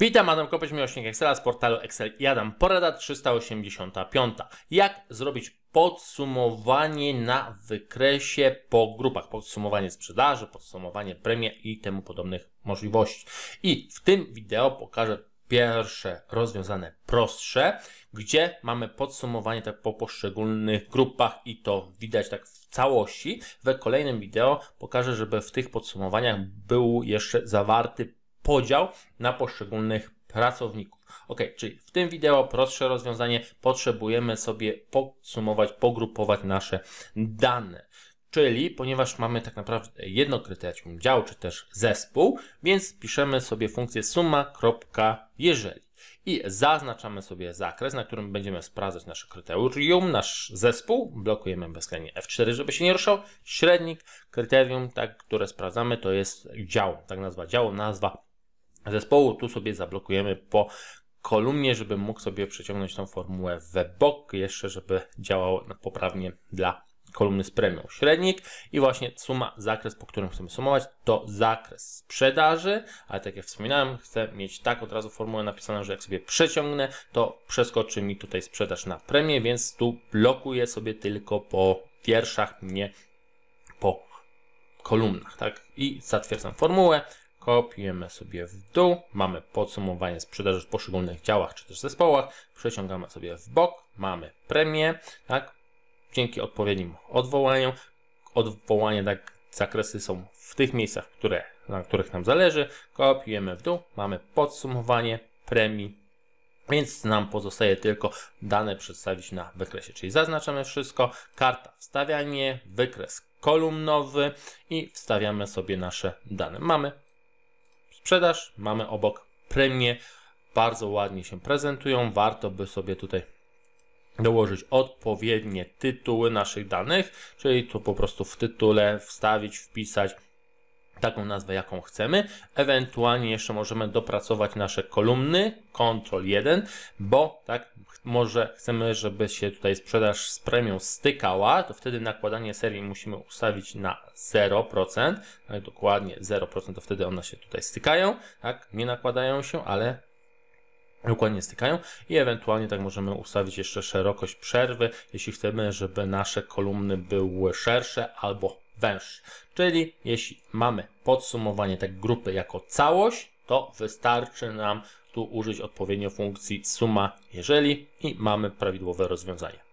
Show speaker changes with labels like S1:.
S1: Witam, Adam Kopeć, miłośnik Excela z portalu Excel i Adam. Porada 385. Jak zrobić podsumowanie na wykresie po grupach? Podsumowanie sprzedaży, podsumowanie premii i temu podobnych możliwości. I w tym wideo pokażę pierwsze rozwiązane prostsze, gdzie mamy podsumowanie tak po poszczególnych grupach i to widać tak w całości. We kolejnym wideo pokażę, żeby w tych podsumowaniach był jeszcze zawarty podział na poszczególnych pracowników. Ok, czyli w tym wideo prostsze rozwiązanie potrzebujemy sobie podsumować, pogrupować nasze dane. Czyli ponieważ mamy tak naprawdę jedno kryterium, dział czy też zespół, więc piszemy sobie funkcję suma.jeżeli i zaznaczamy sobie zakres, na którym będziemy sprawdzać nasze kryterium, nasz zespół, blokujemy bezwzględnie F4, żeby się nie ruszał, średnik, kryterium, tak, które sprawdzamy, to jest dział, tak nazwa działu, nazwa zespołu. Tu sobie zablokujemy po kolumnie, żeby mógł sobie przeciągnąć tą formułę w bok, jeszcze żeby działał poprawnie dla kolumny z premią. Średnik i właśnie suma, zakres, po którym chcemy sumować, to zakres sprzedaży, ale tak jak wspominałem, chcę mieć tak od razu formułę napisaną, że jak sobie przeciągnę, to przeskoczy mi tutaj sprzedaż na premię, więc tu blokuję sobie tylko po wierszach, nie po kolumnach, tak? I zatwierdzam formułę, kopiujemy sobie w dół, mamy podsumowanie sprzedaży w poszczególnych działach czy też zespołach, przeciągamy sobie w bok, mamy premię, tak? Dzięki odpowiednim odwołaniom, odwołania tak, zakresy są w tych miejscach, które, na których nam zależy, kopiujemy w dół, mamy podsumowanie premii, więc nam pozostaje tylko dane przedstawić na wykresie, czyli zaznaczamy wszystko, karta wstawianie, wykres kolumnowy i wstawiamy sobie nasze dane. Mamy sprzedaż, mamy obok premie, bardzo ładnie się prezentują, warto by sobie tutaj dołożyć odpowiednie tytuły naszych danych, czyli tu po prostu w tytule wstawić, wpisać taką nazwę, jaką chcemy. Ewentualnie jeszcze możemy dopracować nasze kolumny, Ctrl 1, bo tak może chcemy, żeby się tutaj sprzedaż z premią stykała, to wtedy nakładanie serii musimy ustawić na 0%, tak, dokładnie 0%, to wtedy one się tutaj stykają, tak, nie nakładają się, ale dokładnie stykają i ewentualnie tak możemy ustawić jeszcze szerokość przerwy, jeśli chcemy, żeby nasze kolumny były szersze albo węższy. Czyli jeśli mamy podsumowanie tej grupy jako całość, to wystarczy nam tu użyć odpowiednio funkcji suma jeżeli i mamy prawidłowe rozwiązanie.